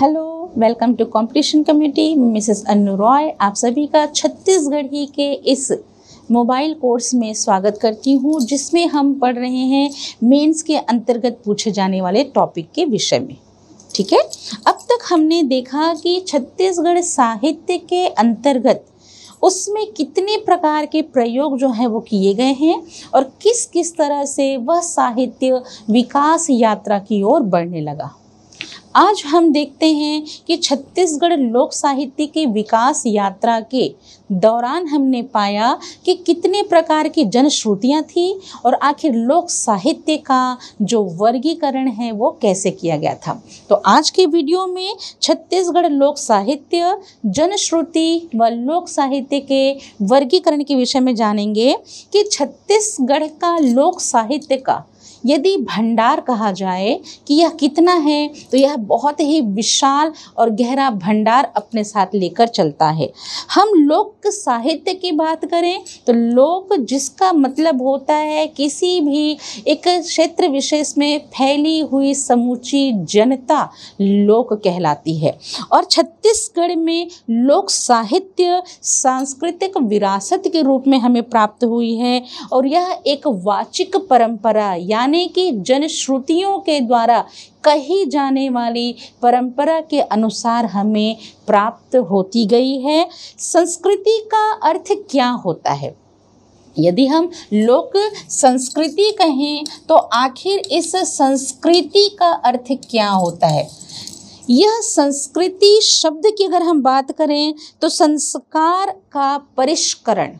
hello welcome to competition committee Mrs Anu Roy आप सभी का छत्तीसगढ़ ही के इस मोबाइल कोर्स में स्वागत करती हूँ जिसमें हम पढ़ रहे हैं मेंस के अंतर्गत पूछे जाने वाले टॉपिक के विषय में ठीक है अब तक हमने देखा कि छत्तीसगढ़ साहित्य के अंतर्गत उसमें कितने प्रकार के प्रयोग जो हैं वो किए गए हैं और किस किस तरह से वह साहित्य विकास यात्रा की ओर बढ़ने लगा आज हम देखते हैं कि छत्तीसगढ़ लोक साहित्य की विकास यात्रा के दौरान हमने पाया कि कितने प्रकार की जनश्रुतियाँ थीं और आखिर लोक साहित्य का जो वर्गीकरण है वो कैसे किया गया था तो आज के वीडियो में छत्तीसगढ़ लोक साहित्य जनश्रुति व लोक साहित्य के वर्गीकरण के विषय में जानेंगे कि छत्तीसगढ़ का लोक साहित्य का यदि भंडार कहा जाए कि यह कितना है तो यह बहुत ही विशाल और गहरा भंडार अपने साथ लेकर चलता है हम लोक साहित्य की बात करें तो लोक जिसका मतलब होता है किसी भी एक क्षेत्र विशेष में फैली हुई समूची जनता लोक कहलाती है और छत्तीसगढ़ में लोक साहित्य सांस्कृतिक विरासत के रूप में हमें प्राप्त हुई है और यह एक वाचिक परंपरा यानी यानी कि जनश्रुतियों के द्वारा कही जाने वाली परंपरा के अनुसार हमें प्राप्त होती गई है संस्कृति का अर्थ क्या होता है यदि हम लोक संस्कृति कहें तो आखिर इस संस्कृति का अर्थ क्या होता है यह संस्कृति शब्द की अगर हम बात करें तो संस्कार का परिष्करण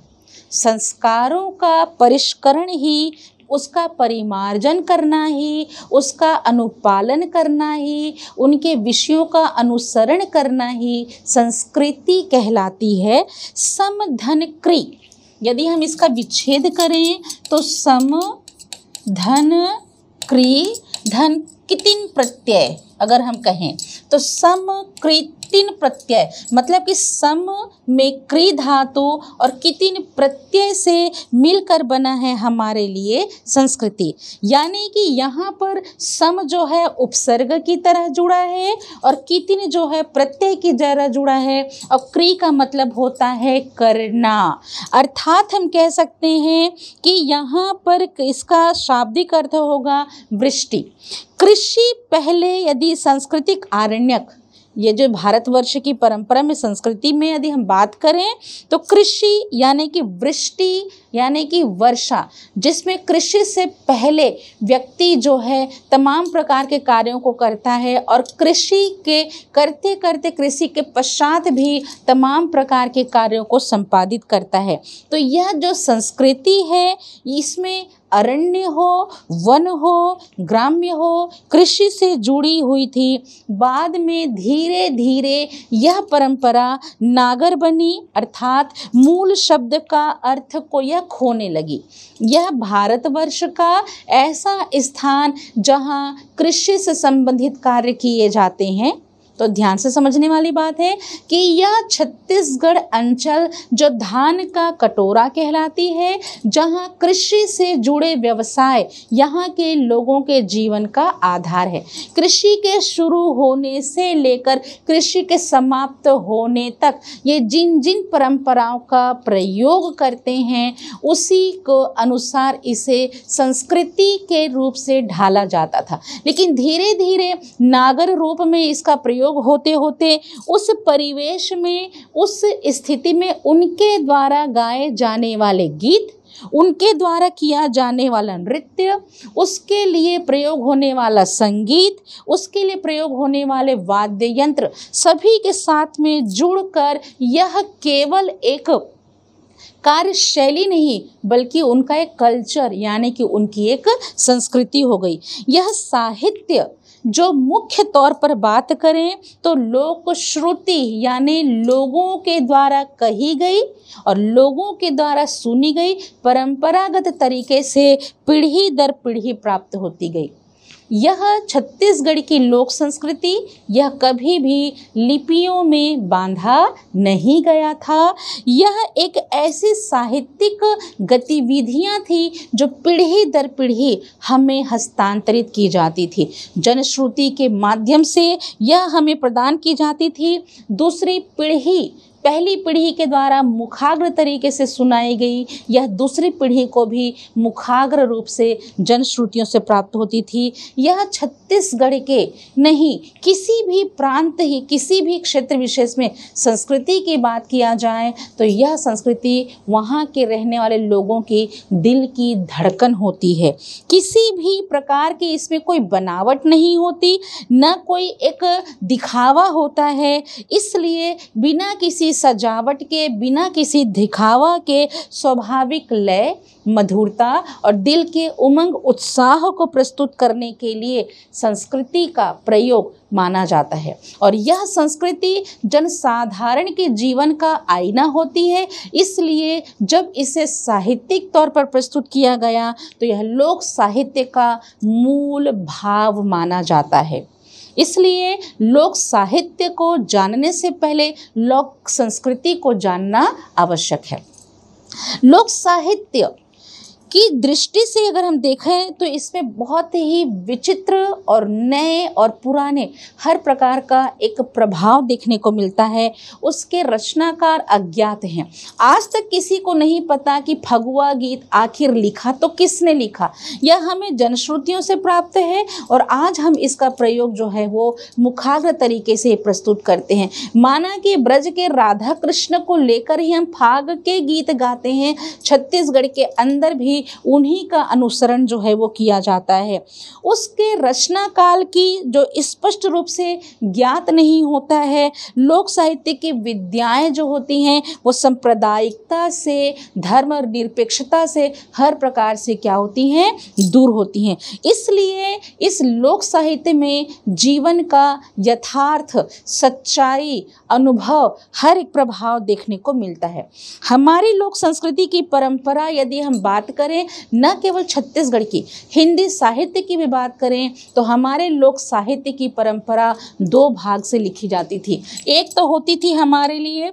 संस्कारों का परिष्करण ही उसका परिमार्जन करना ही उसका अनुपालन करना ही उनके विषयों का अनुसरण करना ही संस्कृति कहलाती है समधन क्री यदि हम इसका विच्छेद करें तो सम धन क्री धन कितिन प्रत्यय अगर हम कहें तो समकृत कितिन प्रत्यय मतलब कि सम में क्री धातु और कितिन प्रत्यय से मिलकर बना है हमारे लिए संस्कृति यानी कि यहाँ पर सम जो है उपसर्ग की तरह जुड़ा है और कितिन जो है प्रत्यय की तरह जुड़ा है और क्री का मतलब होता है करना अर्थात हम कह सकते हैं कि यहाँ पर इसका शाब्दिक अर्थ होगा वृष्टि कृषि पहले यदि सांस्कृतिक आरण्यक ये जो भारतवर्ष की परंपरा में संस्कृति में यदि हम बात करें तो कृषि यानी कि वृष्टि यानी कि वर्षा जिसमें कृषि से पहले व्यक्ति जो है तमाम प्रकार के कार्यों को करता है और कृषि के करते करते कृषि के पश्चात भी तमाम प्रकार के कार्यों को संपादित करता है तो यह जो संस्कृति है इसमें अरण्य हो वन हो ग्राम्य हो कृषि से जुड़ी हुई थी बाद में धीरे धीरे यह परंपरा नागर बनी अर्थात मूल शब्द का अर्थ को यह खोने लगी यह भारतवर्ष का ऐसा स्थान जहाँ कृषि से संबंधित कार्य किए जाते हैं तो ध्यान से समझने वाली बात है कि यह छत्तीसगढ़ अंचल जो धान का कटोरा कहलाती है जहाँ कृषि से जुड़े व्यवसाय यहाँ के लोगों के जीवन का आधार है कृषि के शुरू होने से लेकर कृषि के समाप्त होने तक ये जिन जिन परंपराओं का प्रयोग करते हैं उसी को अनुसार इसे संस्कृति के रूप से ढाला जाता था लेकिन धीरे धीरे नागर रूप में इसका प्रयोग लोग होते होते उस परिवेश में उस स्थिति में उनके द्वारा गाए जाने वाले गीत उनके द्वारा किया जाने वाला नृत्य उसके लिए प्रयोग होने वाला संगीत उसके लिए प्रयोग होने वाले वाद्य यंत्र सभी के साथ में जुड़कर यह केवल एक कार्यशैली नहीं बल्कि उनका एक कल्चर यानी कि उनकी एक संस्कृति हो गई यह साहित्य जो मुख्य तौर पर बात करें तो लोक श्रुति यानी लोगों के द्वारा कही गई और लोगों के द्वारा सुनी गई परंपरागत तरीके से पीढ़ी दर पीढ़ी प्राप्त होती गई यह छत्तीसगढ़ की लोक संस्कृति यह कभी भी लिपियों में बांधा नहीं गया था यह एक ऐसी साहित्यिक गतिविधियां थी जो पीढ़ी दर पीढ़ी हमें हस्तांतरित की जाती थी जनश्रुति के माध्यम से यह हमें प्रदान की जाती थी दूसरी पीढ़ी पहली पीढ़ी के द्वारा मुखाग्र तरीके से सुनाई गई यह दूसरी पीढ़ी को भी मुखाग्र रूप से जनश्रुतियों से प्राप्त होती थी यह छत्तीसगढ़ के नहीं किसी भी प्रांत ही किसी भी क्षेत्र विशेष में संस्कृति की बात किया जाए तो यह संस्कृति वहाँ के रहने वाले लोगों की दिल की धड़कन होती है किसी भी प्रकार की इसमें कोई बनावट नहीं होती न कोई एक दिखावा होता है इसलिए बिना किसी सजावट के बिना किसी दिखावा के स्वाभाविक लय मधुरता और दिल के उमंग उत्साह को प्रस्तुत करने के लिए संस्कृति का प्रयोग माना जाता है और यह संस्कृति जनसाधारण के जीवन का आईना होती है इसलिए जब इसे साहित्यिक तौर पर प्रस्तुत किया गया तो यह लोक साहित्य का मूल भाव माना जाता है इसलिए लोक साहित्य को जानने से पहले लोक संस्कृति को जानना आवश्यक है लोक साहित्य की दृष्टि से अगर हम देखें तो इसमें बहुत ही विचित्र और नए और पुराने हर प्रकार का एक प्रभाव देखने को मिलता है उसके रचनाकार अज्ञात हैं आज तक किसी को नहीं पता कि फगुआ गीत आखिर लिखा तो किसने लिखा यह हमें जनश्रुतियों से प्राप्त है और आज हम इसका प्रयोग जो है वो मुखाग्र तरीके से प्रस्तुत करते हैं माना कि ब्रज के राधा कृष्ण को लेकर ही हम फाग के गीत गाते हैं छत्तीसगढ़ के अंदर भी उन्हीं का अनुसरण जो है वो किया जाता है उसके रचना काल की जो स्पष्ट रूप से ज्ञात नहीं होता है लोक साहित्य की विद्याएं जो होती हैं वो सांप्रदायिकता से धर्म और निरपेक्षता से हर प्रकार से क्या होती हैं दूर होती हैं इसलिए इस लोक साहित्य में जीवन का यथार्थ सच्चाई अनुभव हर एक प्रभाव देखने को मिलता है हमारी लोक संस्कृति की परंपरा यदि हम बात करें करें न केवल छत्तीसगढ़ की हिंदी साहित्य की भी बात करें तो हमारे लोक साहित्य की परंपरा दो भाग से लिखी जाती थी एक तो होती थी हमारे लिए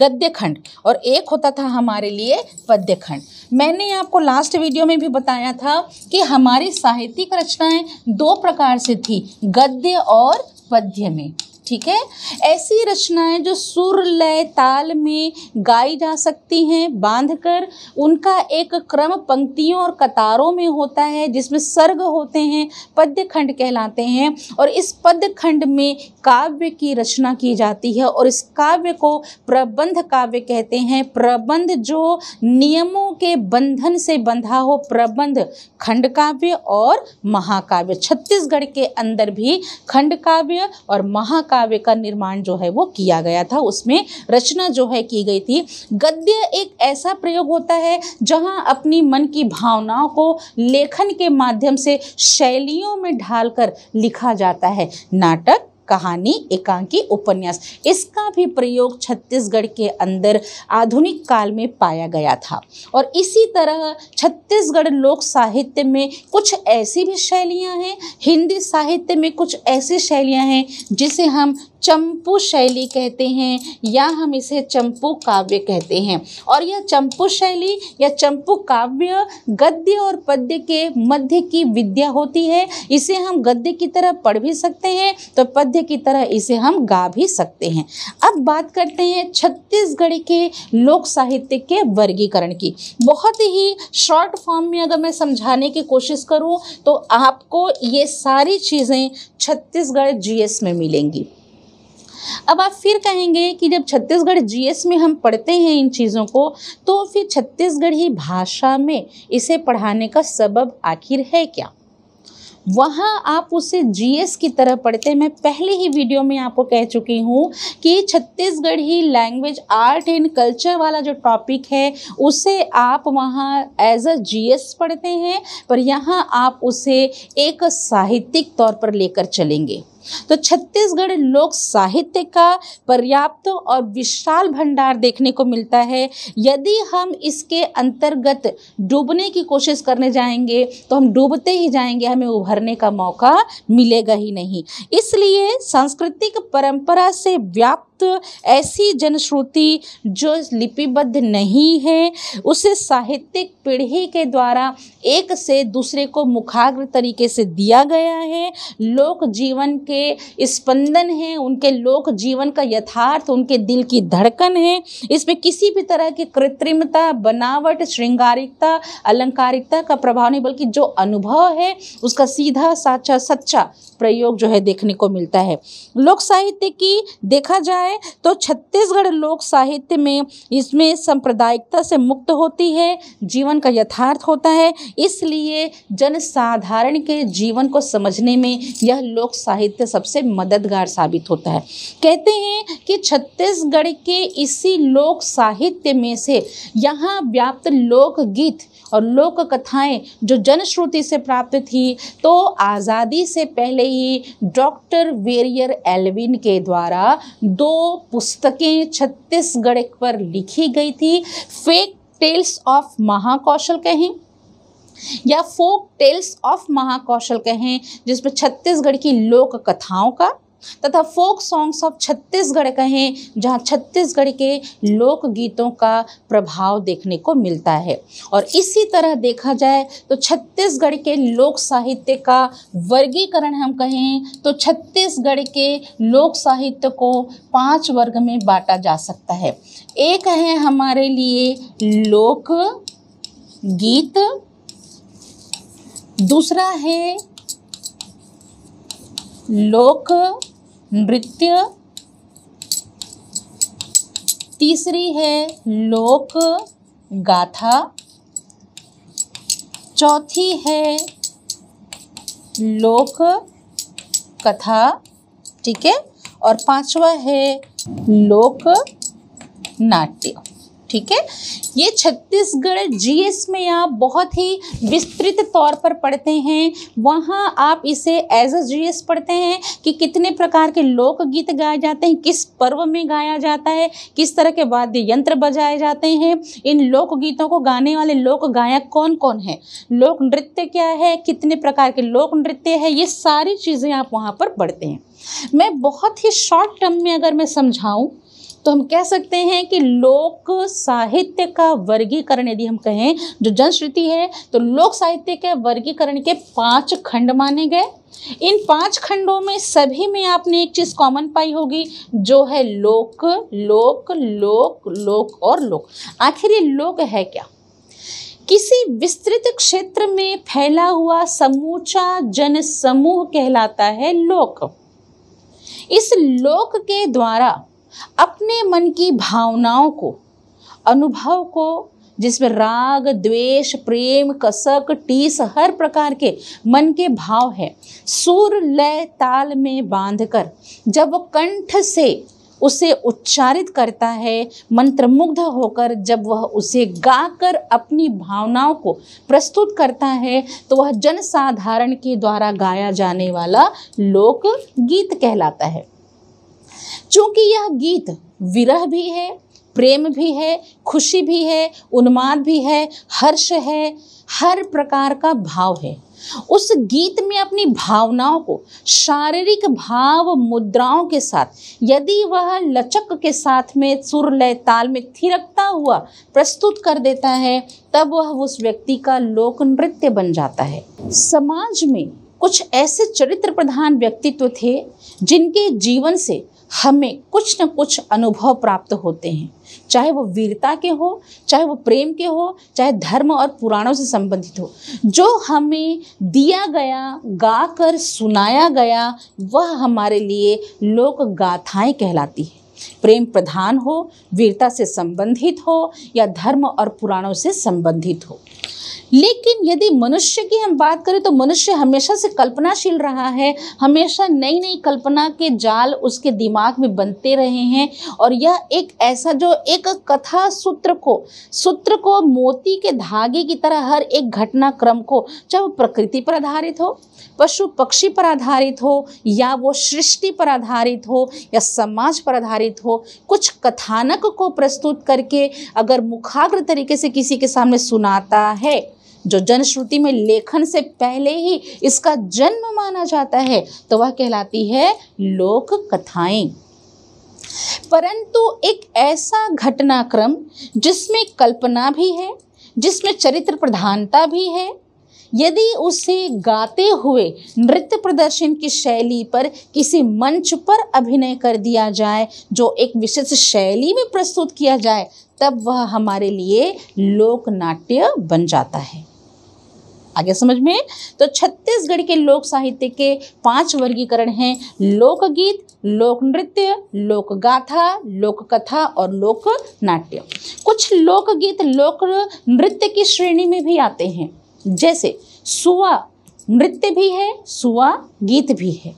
गद्य खंड और एक होता था हमारे लिए पद्य खंड मैंने आपको लास्ट वीडियो में भी बताया था कि हमारी साहित्यिक रचनाएं दो प्रकार से थी गद्य और पद्य में ठीक है ऐसी रचनाएं जो सुर लय ताल में गाई जा सकती हैं बांधकर उनका एक क्रम पंक्तियों और कतारों में होता है जिसमें सर्ग होते हैं पद्य खंड कहलाते हैं और इस पद्य खंड में काव्य की रचना की जाती है और इस काव्य को प्रबंध काव्य कहते हैं प्रबंध जो नियमों के बंधन से बंधा हो प्रबंध खंड काव्य और महाकाव्य छत्तीसगढ़ के अंदर भी खंड काव्य और महाकाव्य का निर्माण जो है वो किया गया था उसमें रचना जो है की गई थी गद्य एक ऐसा प्रयोग होता है जहाँ अपनी मन की भावनाओं को लेखन के माध्यम से शैलियों में ढालकर लिखा जाता है नाटक कहानी एकांकी उपन्यास इसका भी प्रयोग छत्तीसगढ़ के अंदर आधुनिक काल में पाया गया था और इसी तरह छत्तीसगढ़ लोक साहित्य में कुछ ऐसी भी शैलियाँ हैं हिंदी साहित्य में कुछ ऐसी शैलियाँ हैं जिसे हम चंपू शैली कहते हैं या हम इसे चंपू काव्य कहते हैं और यह चंपू शैली या चंपू काव्य गद्य और पद्य के मध्य की विद्या होती है इसे हम गद्य की तरह पढ़ भी सकते हैं तो पद्य वाद्य की तरह इसे हम गा भी सकते हैं अब बात करते हैं छत्तीसगढ़ के लोक साहित्य के वर्गीकरण की बहुत ही शॉर्ट फॉर्म में अगर मैं समझाने की कोशिश करूँ तो आपको ये सारी चीज़ें छत्तीसगढ़ जीएस में मिलेंगी अब आप फिर कहेंगे कि जब छत्तीसगढ़ जीएस में हम पढ़ते हैं इन चीज़ों को तो फिर छत्तीसगढ़ी भाषा में इसे पढ़ाने का सबब आखिर है क्या वहाँ आप उसे जीएस की तरह पढ़ते मैं पहले ही वीडियो में आपको कह चुकी हूँ कि छत्तीसगढ़ ही लैंग्वेज आर्ट एंड कल्चर वाला जो टॉपिक है उसे आप वहाँ एज अ जीएस पढ़ते हैं पर यहाँ आप उसे एक साहित्यिक तौर पर लेकर चलेंगे तो छत्तीसगढ़ लोक साहित्य का पर्याप्त और विशाल भंडार देखने को मिलता है यदि हम इसके अंतर्गत डूबने की कोशिश करने जाएंगे तो हम डूबते ही जाएंगे हमें उभरने का मौका मिलेगा ही नहीं इसलिए सांस्कृतिक परंपरा से व्याप्त ऐसी जनश्रुति जो लिपिबद्ध नहीं है उसे साहित्यिक पीढ़ी के द्वारा एक से दूसरे को मुखाग्र तरीके से दिया गया है लोक जीवन के स्पंदन हैं उनके लोक जीवन का यथार्थ उनके दिल की धड़कन है इसमें किसी भी तरह की कृत्रिमता बनावट श्रृंगारिकता अलंकारिकता का प्रभाव नहीं बल्कि जो अनुभव है उसका सीधा साचा सच्चा प्रयोग जो है देखने को मिलता है लोक साहित्य की देखा जाए है तो छत्तीसगढ़ लोक साहित्य में इसमें सांप्रदायिकता से मुक्त होती है जीवन का यथार्थ होता है इसलिए जनसाधारण के जीवन को समझने में यह लोक साहित्य सबसे मददगार साबित होता है कहते हैं कि छत्तीसगढ़ के इसी लोक साहित्य में से यहाँ व्याप्त लोकगीत और लोक कथाएं जो जनश्रुति से प्राप्त थी तो आज़ादी से पहले ही डॉक्टर वेरियर एलविन के द्वारा दो पुस्तकें छत्तीसगढ़ पर लिखी गई थी फेक टेल्स ऑफ महाकौशल कहें या फोक टेल्स ऑफ महाकौशल कहें जिसमें छत्तीसगढ़ की लोक कथाओं का तथा फोक सॉन्ग्स ऑफ छत्तीसगढ़ कहें जहाँ छत्तीसगढ़ के लोकगीतों का प्रभाव देखने को मिलता है और इसी तरह देखा जाए तो छत्तीसगढ़ के लोक साहित्य का वर्गीकरण हम कहें तो छत्तीसगढ़ के लोक साहित्य को पांच वर्ग में बांटा जा सकता है एक है हमारे लिए लोक गीत दूसरा है लोक नृत्य तीसरी है लोक गाथा चौथी है लोक कथा ठीक है और पांचवा है लोक नाट्य ठीक है ये छत्तीसगढ़ जीएस में आप बहुत ही विस्तृत तौर पर पढ़ते हैं वहाँ आप इसे एज अ जीएस पढ़ते हैं कि कितने प्रकार के लोकगीत गाए जाते हैं किस पर्व में गाया जाता है किस तरह के वाद्य यंत्र बजाए जाते हैं इन लोकगीतों को गाने वाले लोक गायक कौन कौन है लोक नृत्य क्या है कितने प्रकार के लोक नृत्य है ये सारी चीज़ें आप वहाँ पर पढ़ते हैं मैं बहुत ही शॉर्ट टर्म में अगर मैं समझाऊँ तो हम कह सकते हैं कि लोक साहित्य का वर्गीकरण यदि हम कहें जो जनश्रुति है तो लोक साहित्य के वर्गीकरण के पांच खंड माने गए इन पांच खंडों में सभी में आपने एक चीज कॉमन पाई होगी जो है लोक लोक लोक लोक और लोक आखिर ये लोक है क्या किसी विस्तृत क्षेत्र में फैला हुआ समूचा जन समूह कहलाता है लोक इस लोक के द्वारा अपने मन की भावनाओं को अनुभव को जिसमें राग द्वेष प्रेम कसक टीस हर प्रकार के मन के भाव है सुर लय ताल में बांधकर जब वो कंठ से उसे उच्चारित करता है मंत्रमुग्ध होकर जब वह उसे गाकर अपनी भावनाओं को प्रस्तुत करता है तो वह जनसाधारण के द्वारा गाया जाने वाला लोकगीत कहलाता है चूँकि यह गीत विरह भी है प्रेम भी है खुशी भी है उन्माद भी है हर्ष है हर प्रकार का भाव है उस गीत में अपनी भावनाओं को शारीरिक भाव मुद्राओं के साथ यदि वह लचक के साथ में सुर लय ताल में थिरकता हुआ प्रस्तुत कर देता है तब वह उस व्यक्ति का लोक नृत्य बन जाता है समाज में कुछ ऐसे चरित्र प्रधान व्यक्तित्व थे जिनके जीवन से हमें कुछ न कुछ अनुभव प्राप्त होते हैं चाहे वो वीरता के हो चाहे वो प्रेम के हो चाहे धर्म और पुराणों से संबंधित हो जो हमें दिया गया गाकर सुनाया गया वह हमारे लिए लोक गाथाएं कहलाती हैं प्रेम प्रधान हो वीरता से संबंधित हो या धर्म और पुराणों से संबंधित हो लेकिन यदि मनुष्य की हम बात करें तो मनुष्य हमेशा से कल्पनाशील रहा है हमेशा नई नई कल्पना के जाल उसके दिमाग में बनते रहे हैं और यह एक ऐसा जो एक कथा सूत्र को सूत्र को मोती के धागे की तरह हर एक घटनाक्रम को चाहे वो प्रकृति पर आधारित हो पशु पक्षी पर आधारित हो या वो सृष्टि पर आधारित हो या समाज पर आधारित हो कुछ कथानक को प्रस्तुत करके अगर मुखाग्र तरीके से किसी के सामने सुनाता है जो जनश्रुति में लेखन से पहले ही इसका जन्म माना जाता है तो वह कहलाती है लोक कथाएं परंतु एक ऐसा घटनाक्रम जिसमें कल्पना भी है जिसमें चरित्र प्रधानता भी है यदि उसे गाते हुए नृत्य प्रदर्शन की शैली पर किसी मंच पर अभिनय कर दिया जाए जो एक विशिष्ट शैली में प्रस्तुत किया जाए तब वह हमारे लिए लोक नाट्य बन जाता है आगे समझ में तो छत्तीसगढ़ के लोक साहित्य के पांच वर्गीकरण हैं लोकगीत लोक नृत्य लोक गाथा लोक कथा और लोक नाट्य कुछ लोकगीत लोक नृत्य की श्रेणी में भी आते हैं जैसे सुवा नृत्य भी है सुवा गीत भी है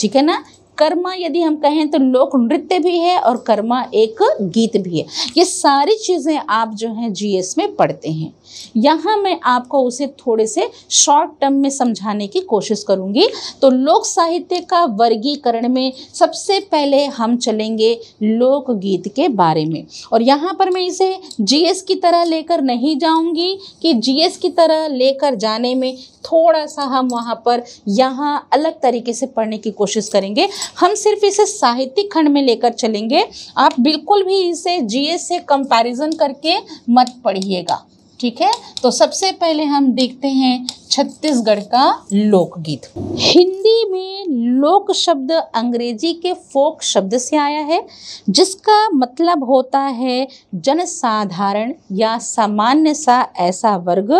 ठीक है ना कर्मा यदि हम कहें तो लोक नृत्य भी है और कर्मा एक गीत भी है ये सारी चीज़ें आप जो हैं जीएस में पढ़ते हैं यहाँ मैं आपको उसे थोड़े से शॉर्ट टर्म में समझाने की कोशिश करूँगी तो लोक साहित्य का वर्गीकरण में सबसे पहले हम चलेंगे लोकगीत के बारे में और यहाँ पर मैं इसे जीएस की तरह लेकर नहीं जाऊँगी कि जीएस की तरह लेकर जाने में थोड़ा सा हम वहाँ पर यहाँ अलग तरीके से पढ़ने की कोशिश करेंगे हम सिर्फ इसे साहित्यिक खंड में लेकर चलेंगे आप बिल्कुल भी इसे जीएस से कंपैरिजन करके मत पढ़िएगा ठीक है तो सबसे पहले हम देखते हैं छत्तीसगढ़ का लोकगीत हिंदी में लोक शब्द अंग्रेजी के फोक शब्द से आया है जिसका मतलब होता है जनसाधारण या सामान्य सा ऐसा वर्ग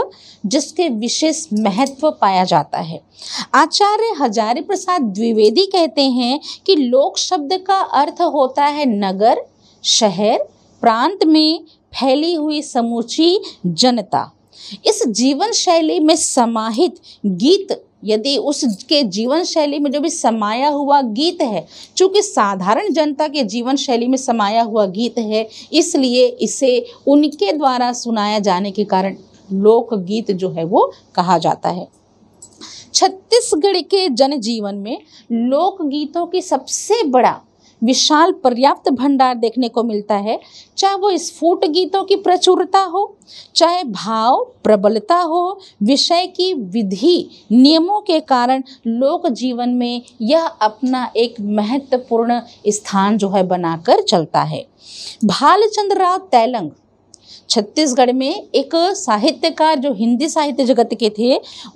जिसके विशेष महत्व पाया जाता है आचार्य हजारी प्रसाद द्विवेदी कहते हैं कि लोक शब्द का अर्थ होता है नगर शहर प्रांत में फैली हुई समूची जनता इस जीवन शैली में समाहित गीत यदि उसके जीवन शैली में जो भी समाया हुआ गीत है चूँकि साधारण जनता के जीवन शैली में समाया हुआ गीत है इसलिए इसे उनके द्वारा सुनाया जाने के कारण लोक गीत जो है वो कहा जाता है छत्तीसगढ़ के जनजीवन में लोकगीतों की सबसे बड़ा विशाल पर्याप्त भंडार देखने को मिलता है चाहे वो स्फुट गीतों की प्रचुरता हो चाहे भाव प्रबलता हो विषय की विधि नियमों के कारण लोक जीवन में यह अपना एक महत्वपूर्ण स्थान जो है बनाकर चलता है भालचंद्र राव तैलंग छत्तीसगढ़ में एक साहित्यकार जो हिंदी साहित्य जगत के थे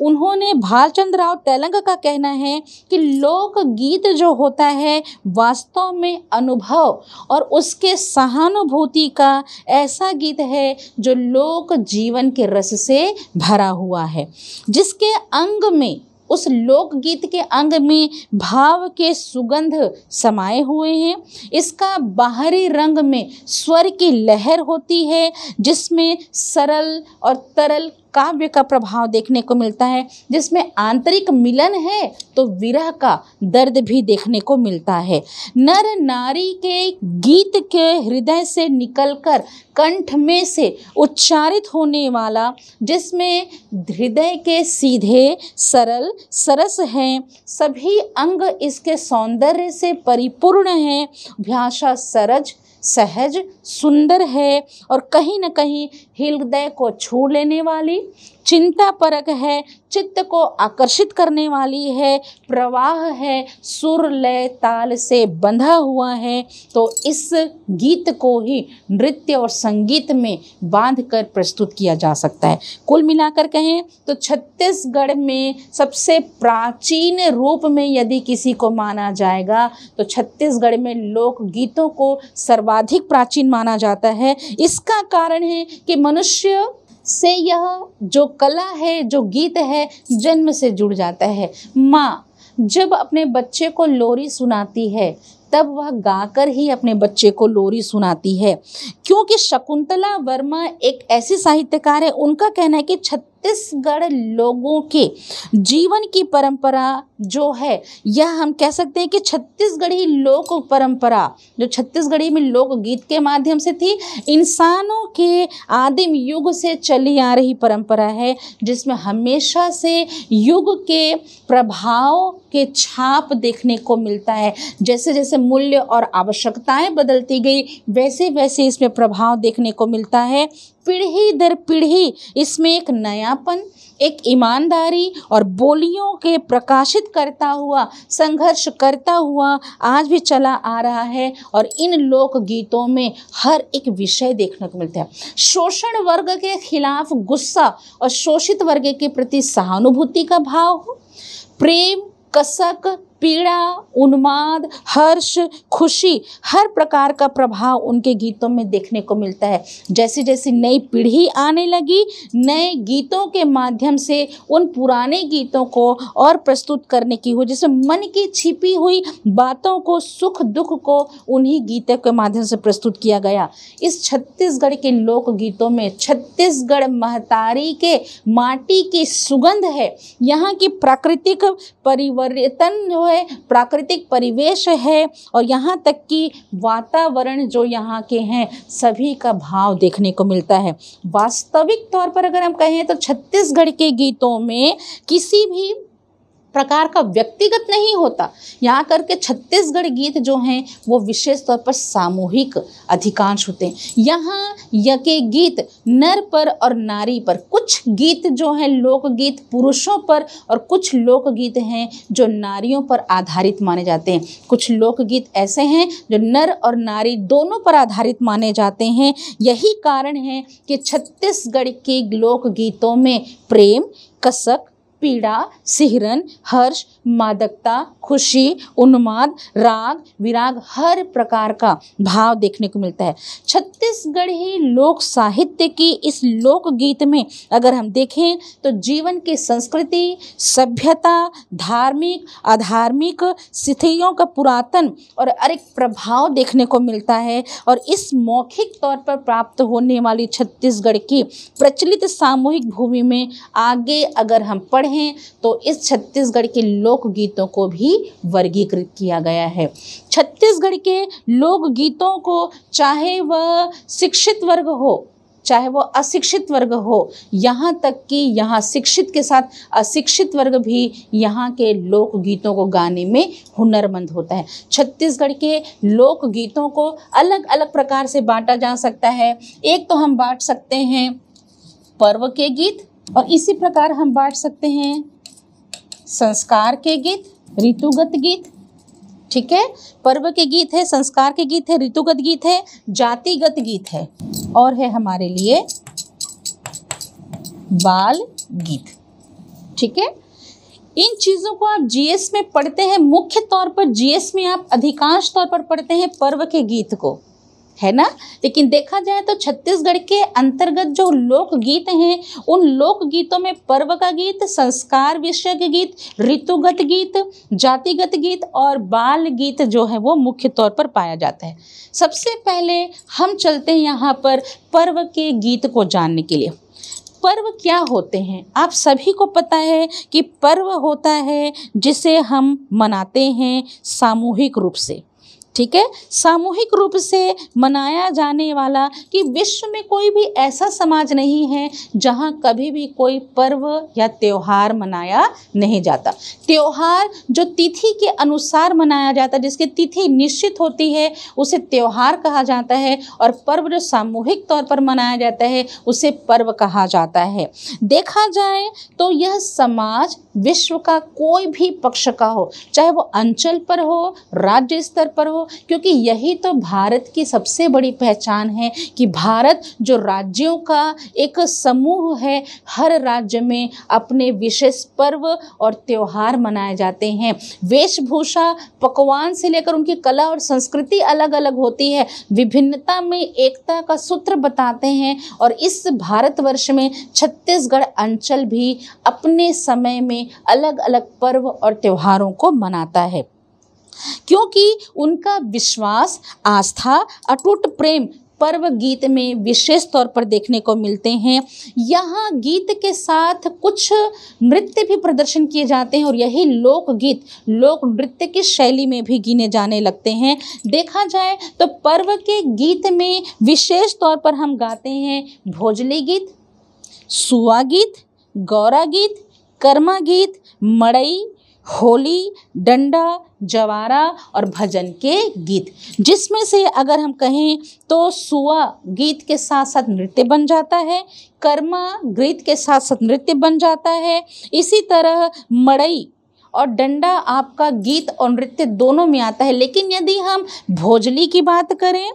उन्होंने भालचंद्र राव तेलंग का कहना है कि लोक गीत जो होता है वास्तव में अनुभव और उसके सहानुभूति का ऐसा गीत है जो लोक जीवन के रस से भरा हुआ है जिसके अंग में उस लोकगीत के अंग में भाव के सुगंध समाये हुए हैं इसका बाहरी रंग में स्वर की लहर होती है जिसमें सरल और तरल काव्य का प्रभाव देखने को मिलता है जिसमें आंतरिक मिलन है तो विरह का दर्द भी देखने को मिलता है नर नारी के गीत के हृदय से निकलकर कंठ में से उच्चारित होने वाला जिसमें हृदय के सीधे सरल सरस हैं सभी अंग इसके सौंदर्य से परिपूर्ण हैं भाषा सरज सहज सुंदर है और कहीं ना कहीं हृदय को छू लेने वाली चिंता परक है चित्त को आकर्षित करने वाली है प्रवाह है सुर लय ताल से बंधा हुआ है तो इस गीत को ही नृत्य और संगीत में बांध कर प्रस्तुत किया जा सकता है कुल मिलाकर कहें तो छत्तीसगढ़ में सबसे प्राचीन रूप में यदि किसी को माना जाएगा तो छत्तीसगढ़ में लोक गीतों को सर्वाधिक प्राचीन माना जाता है इसका कारण है कि मनुष्य से यह जो कला है जो गीत है जन्म से जुड़ जाता है माँ जब अपने बच्चे को लोरी सुनाती है तब वह गाकर ही अपने बच्चे को लोरी सुनाती है क्योंकि शकुंतला वर्मा एक ऐसी साहित्यकार है उनका कहना है कि छत्तीसगढ़ लोगों के जीवन की परंपरा जो है यह हम कह सकते हैं कि छत्तीसगढ़ी लोक परंपरा जो छत्तीसगढ़ी में लोकगीत के माध्यम से थी इंसानों के आदिम युग से चली आ रही परंपरा है जिसमें हमेशा से युग के प्रभाव के छाप देखने को मिलता है जैसे जैसे मूल्य और आवश्यकताएं बदलती गई वैसे वैसे इसमें प्रभाव देखने को मिलता है पीढ़ी दर पीढ़ी इसमें एक नयापन एक ईमानदारी और बोलियों के प्रकाशित करता हुआ संघर्ष करता हुआ आज भी चला आ रहा है और इन लोक गीतों में हर एक विषय देखने को मिलता है शोषण वर्ग के खिलाफ गुस्सा और शोषित वर्ग के प्रति सहानुभूति का भाव हो प्रेम कसक पीड़ा उन्माद हर्ष खुशी हर प्रकार का प्रभाव उनके गीतों में देखने को मिलता है जैसे जैसी नई पीढ़ी आने लगी नए गीतों के माध्यम से उन पुराने गीतों को और प्रस्तुत करने की हो जैसे मन की छिपी हुई बातों को सुख दुख को उन्हीं गीतों के माध्यम से प्रस्तुत किया गया इस छत्तीसगढ़ के लोक गीतों में छत्तीसगढ़ महतारी के माटी की सुगंध है यहाँ की प्राकृतिक परिवर्तन जो है है प्राकृतिक परिवेश है और यहाँ तक कि वातावरण जो यहाँ के हैं सभी का भाव देखने को मिलता है वास्तविक तौर पर अगर हम कहें तो छत्तीसगढ़ के गीतों में किसी भी प्रकार का व्यक्तिगत नहीं होता यहाँ करके छत्तीसगढ़ गीत जो हैं वो विशेष तौर पर सामूहिक अधिकांश होते हैं यहाँ यके गीत नर पर और नारी पर कुछ गीत जो हैं लोकगीत पुरुषों पर और कुछ लोकगीत हैं जो नारियों पर आधारित माने जाते हैं कुछ लोकगीत ऐसे हैं जो नर और नारी दोनों पर आधारित माने जाते हैं यही कारण है कि छत्तीसगढ़ के लोकगीतों में प्रेम कसक पीड़ा सिहरन हर्ष मादकता खुशी उन्माद राग विराग हर प्रकार का भाव देखने को मिलता है छत्तीसगढ़ ही लोक साहित्य की इस लोकगीत में अगर हम देखें तो जीवन की संस्कृति सभ्यता धार्मिक अधार्मिक स्थितियों का पुरातन और अरेक प्रभाव देखने को मिलता है और इस मौखिक तौर पर प्राप्त होने वाली छत्तीसगढ़ की प्रचलित सामूहिक भूमि में आगे अगर हम पढ़ छत्तीसगढ़ हैं तो इस छत्तीसगढ़ के लोकगीतों को भी वर्गीकृत किया गया है छत्तीसगढ़ के लोकगीतों को चाहे वह शिक्षित वर्ग हो चाहे वो अशिक्षित वर्ग हो यहाँ तक कि यहाँ शिक्षित के साथ अशिक्षित वर्ग भी यहाँ के लोकगीतों को गाने में हुनरमंद होता है छत्तीसगढ़ के लोकगीतों को अलग अलग प्रकार से बांटा जा सकता है एक तो हम बांट सकते हैं पर्व के गीत और इसी प्रकार हम बांट सकते हैं संस्कार के गीत ऋतुगत गीत ठीक है पर्व के गीत है संस्कार के गीत है ऋतुगत गीत है जातिगत गीत है और है हमारे लिए बाल गीत ठीक है इन चीज़ों को आप जीएस में पढ़ते हैं मुख्य तौर पर जीएस में आप अधिकांश तौर पर पढ़ते हैं पर्व के गीत को है ना लेकिन देखा जाए तो छत्तीसगढ़ के अंतर्गत जो लोकगीत हैं उन लोकगीतों में पर्व का गीत संस्कार विषय गीत ऋतुगत गीत जातिगत गीत और बाल गीत जो है वो मुख्य तौर पर पाया जाता है सबसे पहले हम चलते हैं यहाँ पर पर्व के गीत को जानने के लिए पर्व क्या होते हैं आप सभी को पता है कि पर्व होता है जिसे हम मनाते हैं सामूहिक रूप से ठीक है सामूहिक रूप से मनाया जाने वाला कि विश्व में कोई भी ऐसा समाज नहीं है जहाँ कभी भी कोई पर्व या त्यौहार मनाया नहीं जाता त्यौहार जो तिथि के अनुसार मनाया जाता है जिसकी तिथि निश्चित होती है उसे त्यौहार कहा जाता है और पर्व जो सामूहिक तौर पर मनाया जाता है उसे पर्व कहा जाता है देखा जाए तो यह समाज विश्व का कोई भी पक्ष का हो चाहे वो अंचल पर हो राज्य स्तर पर हो क्योंकि यही तो भारत की सबसे बड़ी पहचान है कि भारत जो राज्यों का एक समूह है हर राज्य में अपने विशेष पर्व और त्यौहार मनाए जाते हैं वेशभूषा पकवान से लेकर उनकी कला और संस्कृति अलग अलग होती है विभिन्नता में एकता का सूत्र बताते हैं और इस भारतवर्ष में छत्तीसगढ़ अंचल भी अपने समय में अलग अलग पर्व और त्योहारों को मनाता है क्योंकि उनका विश्वास आस्था अटूट प्रेम पर्व गीत में विशेष तौर पर देखने को मिलते हैं यहाँ गीत के साथ कुछ नृत्य भी प्रदर्शन किए जाते हैं और यही लोकगीत लोक नृत्य की शैली में भी गिने जाने लगते हैं देखा जाए तो पर्व के गीत में विशेष तौर पर हम गाते हैं भोजली गीत सुआ गीत गौरा गीत कर्मा गीत मड़ई होली डंडा जवारा और भजन के गीत जिसमें से अगर हम कहें तो सुआ गीत के साथ साथ नृत्य बन जाता है कर्मा गीत के साथ साथ नृत्य बन जाता है इसी तरह मड़ई और डंडा आपका गीत और नृत्य दोनों में आता है लेकिन यदि हम भोजली की बात करें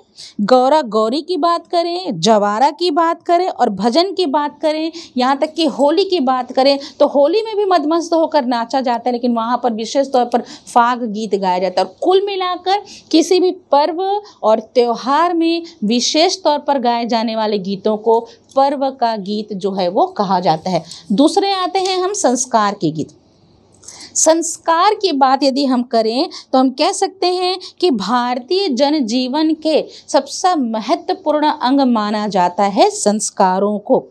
गौरा गौरी की बात करें जवारा की बात करें और भजन की बात करें यहाँ तक कि होली की बात करें तो होली में भी मदमस्त होकर नाचा जाता है लेकिन वहाँ पर विशेष तौर पर फाग गीत गाया जाता है और कुल मिलाकर किसी भी पर्व और त्यौहार में विशेष तौर पर गाए जाने वाले गीतों को पर्व का गीत जो है वो कहा जाता है दूसरे आते हैं हम संस्कार के गीत संस्कार की बात यदि हम करें तो हम कह सकते हैं कि भारतीय जनजीवन के सबसे महत्वपूर्ण अंग माना जाता है संस्कारों को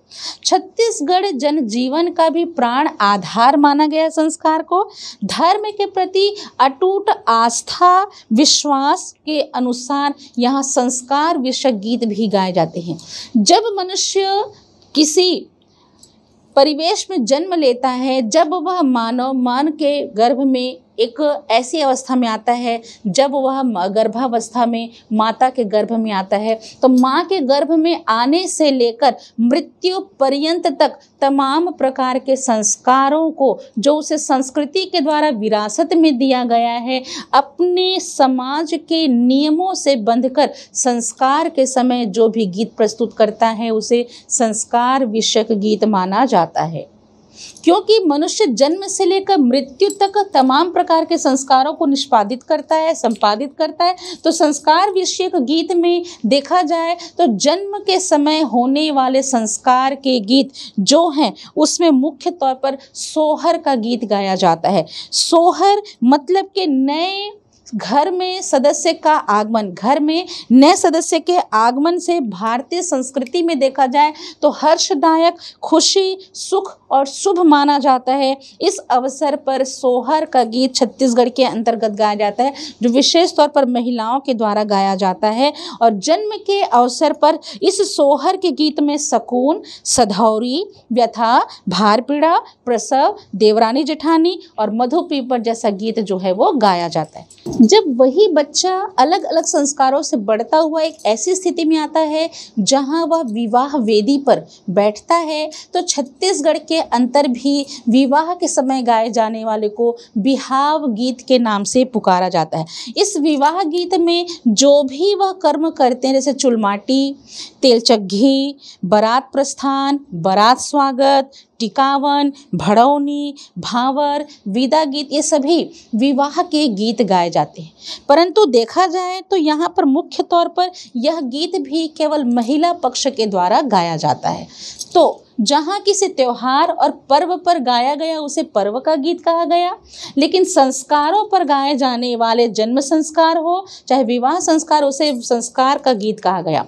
छत्तीसगढ़ जनजीवन का भी प्राण आधार माना गया संस्कार को धर्म के प्रति अटूट आस्था विश्वास के अनुसार यहाँ संस्कार विषय गीत भी गाए जाते हैं जब मनुष्य किसी परिवेश में जन्म लेता है जब वह मानव मान के गर्भ में एक ऐसी अवस्था में आता है जब वह गर्भावस्था में माता के गर्भ में आता है तो माँ के गर्भ में आने से लेकर मृत्यु पर्यंत तक तमाम प्रकार के संस्कारों को जो उसे संस्कृति के द्वारा विरासत में दिया गया है अपने समाज के नियमों से बंधकर संस्कार के समय जो भी गीत प्रस्तुत करता है उसे संस्कार विषयक गीत माना जाता है क्योंकि मनुष्य जन्म से लेकर मृत्यु तक तमाम प्रकार के संस्कारों को निष्पादित करता है संपादित करता है तो संस्कार विषय गीत में देखा जाए तो जन्म के समय होने वाले संस्कार के गीत जो हैं उसमें मुख्य तौर पर सोहर का गीत गाया जाता है सोहर मतलब के नए घर में सदस्य का आगमन घर में नए सदस्य के आगमन से भारतीय संस्कृति में देखा जाए तो हर्षदायक खुशी सुख और शुभ माना जाता है इस अवसर पर सोहर का गीत छत्तीसगढ़ के अंतर्गत गाया जाता है जो विशेष तौर पर महिलाओं के द्वारा गाया जाता है और जन्म के अवसर पर इस सोहर के गीत में सकून सधौरी व्यथा भारपीड़ा प्रसव देवरानी जेठानी और मधु पीपर जैसा गीत जो है वो गाया जाता है जब वही बच्चा अलग अलग संस्कारों से बढ़ता हुआ एक ऐसी स्थिति में आता है जहां वह विवाह वेदी पर बैठता है तो छत्तीसगढ़ के अंतर भी विवाह के समय गाए जाने वाले को बिहाव गीत के नाम से पुकारा जाता है इस विवाह गीत में जो भी वह कर्म करते हैं जैसे चुलमाटी तेलचग्घी बरात बारात प्रस्थान बारात स्वागत टिकावन भड़ौनी भावर विदा गीत ये सभी विवाह के गीत गाए जाते हैं परंतु देखा जाए तो यहाँ पर मुख्य तौर पर यह गीत भी केवल महिला पक्ष के द्वारा गाया जाता है तो जहाँ किसी त्यौहार और पर्व पर गाया गया उसे पर्व का गीत कहा गया लेकिन संस्कारों पर गाए जाने वाले जन्म संस्कार हो चाहे विवाह संस्कार उसे संस्कार का गीत कहा गया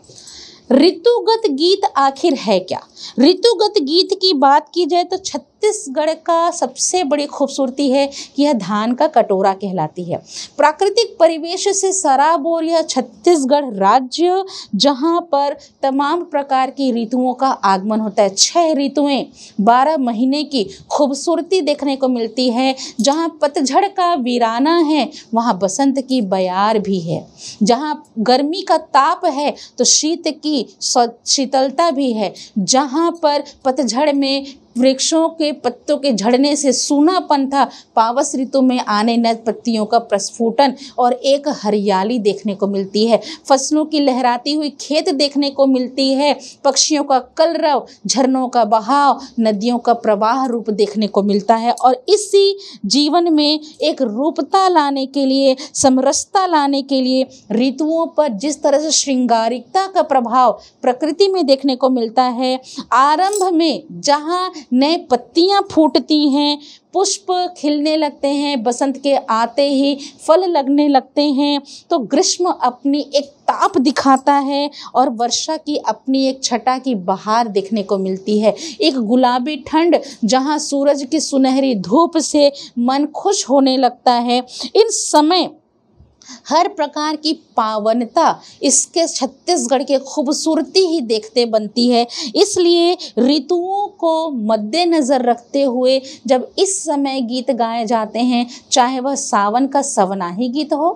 ऋतुगत गीत आखिर है क्या ऋतुगत गीत की बात की जाए तो छत्तीसगढ़ का सबसे बड़ी खूबसूरती है कि यह धान का कटोरा कहलाती है प्राकृतिक परिवेश से सराबोर यह छत्तीसगढ़ राज्य जहाँ पर तमाम प्रकार की ऋतुओं का आगमन होता है छह ऋतुएं बारह महीने की खूबसूरती देखने को मिलती है जहाँ पतझड़ का वीराना है वहाँ बसंत की बयार भी है जहाँ गर्मी का ताप है तो शीत की शीतलता भी है जहाँ यहाँ पर पतझड़ में वृक्षों के पत्तों के झड़ने से सूनापन था पावस ऋतु में आने न पत्तियों का प्रस्फुटन और एक हरियाली देखने को मिलती है फसलों की लहराती हुई खेत देखने को मिलती है पक्षियों का कलरव झरनों का बहाव नदियों का प्रवाह रूप देखने को मिलता है और इसी जीवन में एक रूपता लाने के लिए समरसता लाने के लिए ऋतुओं पर जिस तरह से श्रृंगारिकता का प्रभाव प्रकृति में देखने को मिलता है आरंभ में जहाँ नए पत्तियाँ फूटती हैं पुष्प खिलने लगते हैं बसंत के आते ही फल लगने लगते हैं तो ग्रीष्म अपनी एक ताप दिखाता है और वर्षा की अपनी एक छटा की बहार देखने को मिलती है एक गुलाबी ठंड जहाँ सूरज की सुनहरी धूप से मन खुश होने लगता है इन समय हर प्रकार की पावनता इसके छत्तीसगढ़ के खूबसूरती ही देखते बनती है इसलिए ऋतुओं को मद्देनज़र रखते हुए जब इस समय गीत गाए जाते हैं चाहे वह सावन का सवनाही गीत हो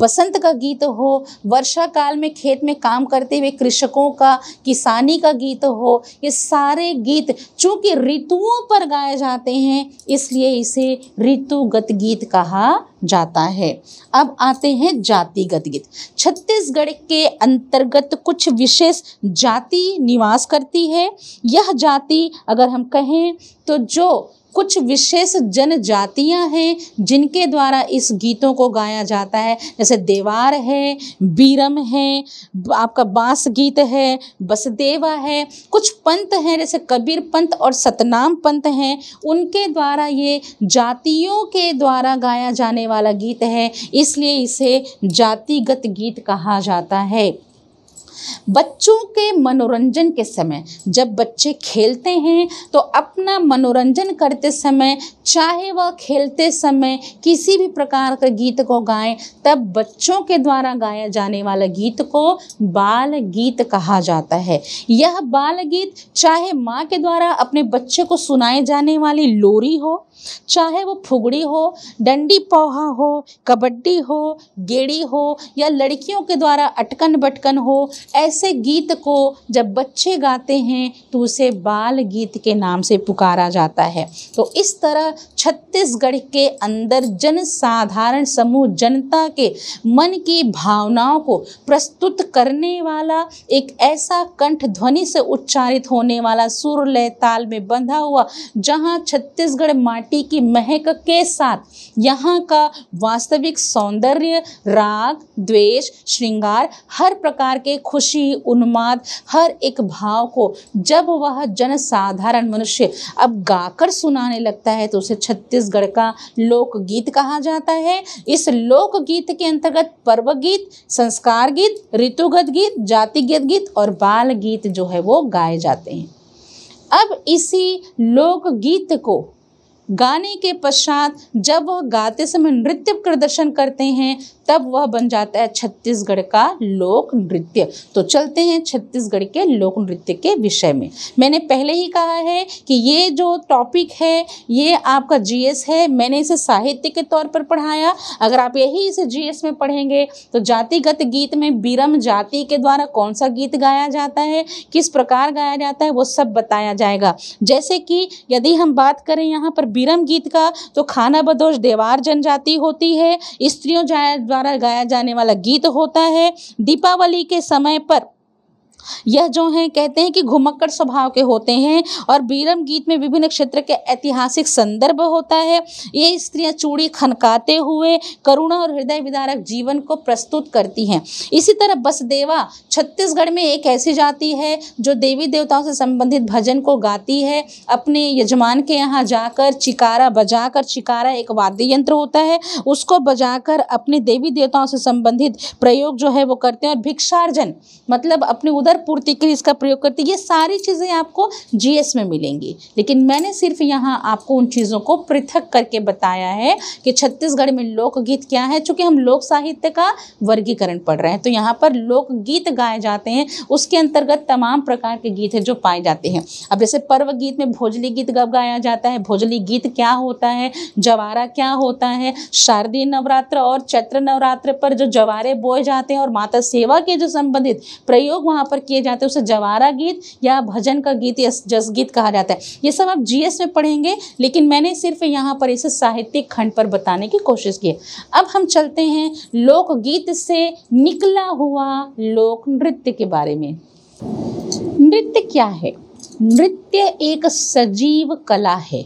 बसंत का गीत हो वर्षा काल में खेत में काम करते हुए कृषकों का किसानी का गीत हो ये सारे गीत चूँकि ऋतुओं पर गाए जाते हैं इसलिए इसे ऋतुगत गीत कहा जाता है अब आते हैं जातिगत गीत छत्तीसगढ़ के अंतर्गत कुछ विशेष जाति निवास करती है यह जाति अगर हम कहें तो जो कुछ विशेष जनजातियां हैं जिनके द्वारा इस गीतों को गाया जाता है जैसे देवार है बीरम है आपका बांस गीत है बसदेवा है कुछ पंत हैं जैसे कबीर पंत और सतनाम पंत हैं उनके द्वारा ये जातियों के द्वारा गाया जाने वाला गीत है इसलिए इसे जातिगत गीत कहा जाता है बच्चों के मनोरंजन के समय जब बच्चे खेलते हैं तो अपना मनोरंजन करते समय चाहे वह खेलते समय किसी भी प्रकार के गीत को गाएं तब बच्चों के द्वारा गाया जाने वाला गीत को बाल गीत कहा जाता है यह बाल गीत चाहे माँ के द्वारा अपने बच्चे को सुनाए जाने वाली लोरी हो चाहे वो फुगड़ी हो डंडी पोहा हो कबड्डी हो गेड़ी हो या लड़कियों के द्वारा अटकन बटकन हो ऐसे गीत को जब बच्चे गाते हैं तो उसे बाल गीत के नाम से पुकारा जाता है तो इस तरह छत्तीसगढ़ के अंदर जन साधारण समूह जनता के मन की भावनाओं को प्रस्तुत करने वाला एक ऐसा कंठ ध्वनि से उच्चारित होने वाला सुर लय ताल में बंधा हुआ जहाँ छत्तीसगढ़ माटी की महक के साथ यहाँ का वास्तविक सौंदर्य राग द्वेष श्रृंगार हर प्रकार के खुद खुशी उन्माद हर एक भाव को जब वह जन साधारण मनुष्य अब गाकर सुनाने लगता है तो उसे छत्तीसगढ़ का लोकगीत कहा जाता है इस लोकगीत के अंतर्गत गीत संस्कार गीत ऋतुगत गीत जातिगत गीत और बाल गीत जो है वो गाए जाते हैं अब इसी लोकगीत को गाने के पश्चात जब वह गाते समय नृत्य प्रदर्शन करते हैं तब वह बन जाता है छत्तीसगढ़ का लोक नृत्य तो चलते हैं छत्तीसगढ़ के लोक नृत्य के विषय में मैंने पहले ही कहा है कि ये जो टॉपिक है ये आपका जीएस है मैंने इसे साहित्य के तौर पर पढ़ाया अगर आप यही इसे जीएस में पढ़ेंगे तो जातिगत गीत में बीरम जाति के द्वारा कौन सा गीत गाया जाता है किस प्रकार गाया जाता है वो सब बताया जाएगा जैसे कि यदि हम बात करें यहाँ पर विरम गीत का तो खाना बदोश देवार जनजाति होती है स्त्रियों द्वारा गाया जाने वाला गीत होता है दीपावली के समय पर यह जो हैं कहते हैं कि घुमक्कड़ स्वभाव के होते हैं और बीरम गीत में विभिन्न क्षेत्र के ऐतिहासिक संदर्भ होता है ये स्त्रियां चूड़ी खनकाते हुए करुणा और हृदय विदारक जीवन को प्रस्तुत करती हैं इसी तरह बसदेवा छत्तीसगढ़ में एक ऐसी जाति है जो देवी देवताओं से संबंधित भजन को गाती है अपने यजमान के यहाँ जाकर चिकारा बजाकर चिकारा एक वाद्य यंत्र होता है उसको बजाकर अपने देवी देवताओं से संबंधित प्रयोग जो है वो करते हैं और भिक्षार्जन मतलब अपने उधर कर पूर्ति के लिए इसका प्रयोग करते ये सारी चीज़ें आपको जीएस में मिलेंगी लेकिन मैंने सिर्फ यहाँ आपको उन चीज़ों को पृथक करके बताया है कि छत्तीसगढ़ में लोकगीत क्या है चूँकि हम लोक साहित्य का वर्गीकरण पढ़ रहे हैं तो यहाँ पर लोकगीत गाए जाते हैं उसके अंतर्गत तमाम प्रकार के गीत हैं जो पाए जाते हैं अब जैसे पर्व गीत में भोजली गीत गब गाया जाता है भोजली गीत क्या होता है जवारा क्या होता है शारदीय नवरात्र और चैत्र नवरात्र पर जो जवारे बोए जाते हैं और माता सेवा के जो संबंधित प्रयोग वहाँ पर पर किए जाते हैं उसे जवारा गीत या भजन का गीत या जस गीत कहा जाता है ये सब आप जीएस में पढ़ेंगे लेकिन मैंने सिर्फ यहाँ पर इसे साहित्यिक खंड पर बताने की कोशिश की अब हम चलते हैं लोकगीत से निकला हुआ लोक नृत्य के बारे में नृत्य क्या है नृत्य एक सजीव कला है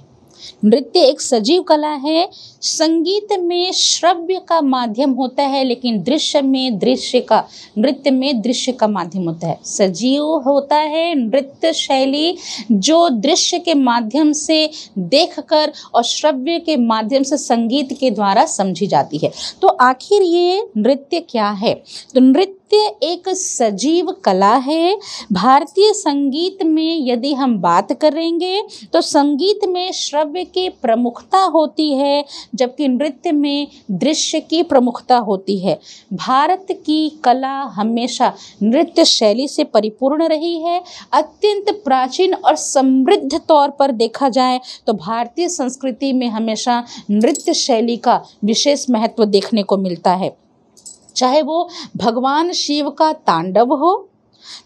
नृत्य एक सजीव कला है संगीत में श्रव्य का माध्यम होता है लेकिन दृश्य में दृश्य का नृत्य में दृश्य का माध्यम होता है सजीव होता है नृत्य शैली जो दृश्य के माध्यम से देखकर और श्रव्य के माध्यम से संगीत के द्वारा समझी जाती है तो आखिर ये नृत्य क्या है तो नृत्य नृत्य एक सजीव कला है भारतीय संगीत में यदि हम बात करेंगे तो संगीत में श्रव्य की प्रमुखता होती है जबकि नृत्य में दृश्य की प्रमुखता होती है भारत की कला हमेशा नृत्य शैली से परिपूर्ण रही है अत्यंत प्राचीन और समृद्ध तौर पर देखा जाए तो भारतीय संस्कृति में हमेशा नृत्य शैली का विशेष महत्व देखने को मिलता है चाहे वो भगवान शिव का तांडव हो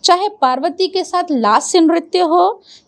चाहे पार्वती के साथ लास्य नृत्य हो